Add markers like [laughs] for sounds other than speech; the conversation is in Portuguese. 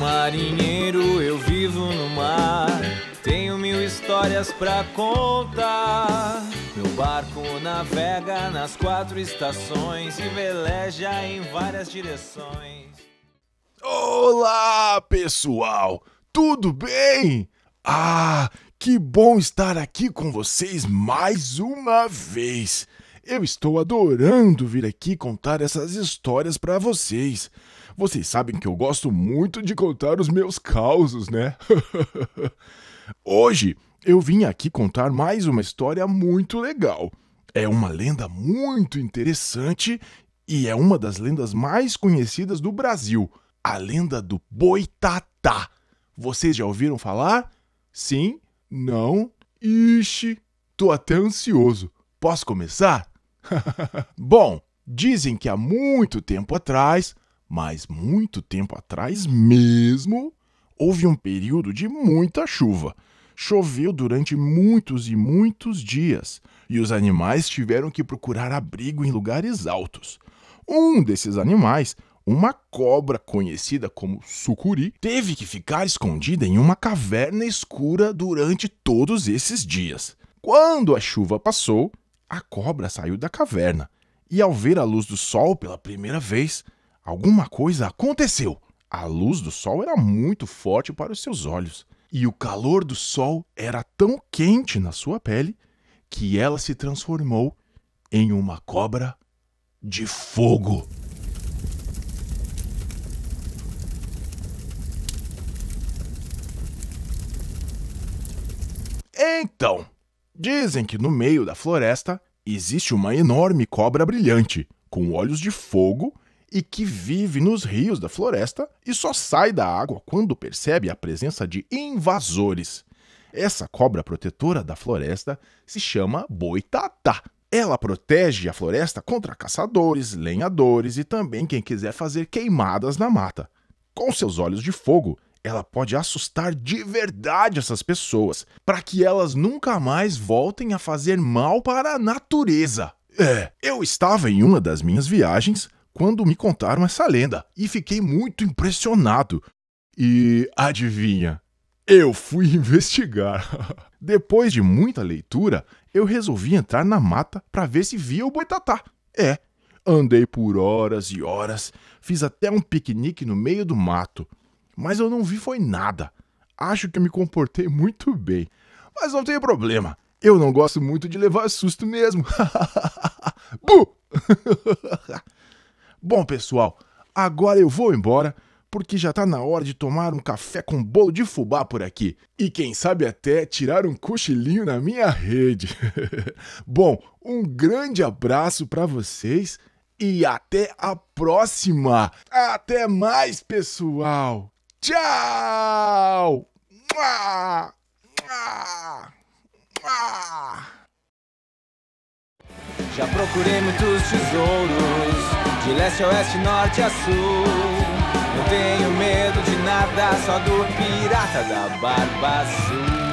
Marinheiro, eu vivo no mar. Tenho mil histórias pra contar. Meu barco navega nas quatro estações e veleja em várias direções. Olá, pessoal! Tudo bem? Ah, que bom estar aqui com vocês mais uma vez! Eu estou adorando vir aqui contar essas histórias para vocês. Vocês sabem que eu gosto muito de contar os meus causos, né? [laughs] Hoje eu vim aqui contar mais uma história muito legal. É uma lenda muito interessante e é uma das lendas mais conhecidas do Brasil, a lenda do Boitatá. Vocês já ouviram falar? Sim? Não? Ixi, tô até ansioso. Posso começar? [laughs] Bom, dizem que há muito tempo atrás, mas muito tempo atrás mesmo, houve um período de muita chuva. Choveu durante muitos e muitos dias, e os animais tiveram que procurar abrigo em lugares altos. Um desses animais, uma cobra conhecida como sucuri, teve que ficar escondida em uma caverna escura durante todos esses dias. Quando a chuva passou, a cobra saiu da caverna e, ao ver a luz do sol pela primeira vez, alguma coisa aconteceu. A luz do sol era muito forte para os seus olhos e o calor do sol era tão quente na sua pele que ela se transformou em uma cobra de fogo. Então, Dizem que no meio da floresta existe uma enorme cobra brilhante, com olhos de fogo e que vive nos rios da floresta e só sai da água quando percebe a presença de invasores. Essa cobra protetora da floresta se chama boitatá. Ela protege a floresta contra caçadores, lenhadores e também quem quiser fazer queimadas na mata. Com seus olhos de fogo, ela pode assustar de verdade essas pessoas, para que elas nunca mais voltem a fazer mal para a natureza. É, eu estava em uma das minhas viagens quando me contaram essa lenda e fiquei muito impressionado. E adivinha? Eu fui [laughs] investigar. Depois de muita leitura, eu resolvi entrar na mata para ver se via o boitatá. É, andei por horas e horas, fiz até um piquenique no meio do mato mas eu não vi foi nada. Acho que eu me comportei muito bem. Mas não tem problema. Eu não gosto muito de levar susto mesmo. [laughs] Bu! [laughs] Bom, pessoal, agora eu vou embora porque já tá na hora de tomar um café com bolo de fubá por aqui. E quem sabe até tirar um cochilinho na minha rede. [laughs] Bom, um grande abraço para vocês e até a próxima. Até mais, pessoal. Tchau! Mua! Mua! Mua! Já procurei muitos tesouros, de leste a oeste, norte a sul. Não tenho medo de nada, só do pirata da Barba Azul.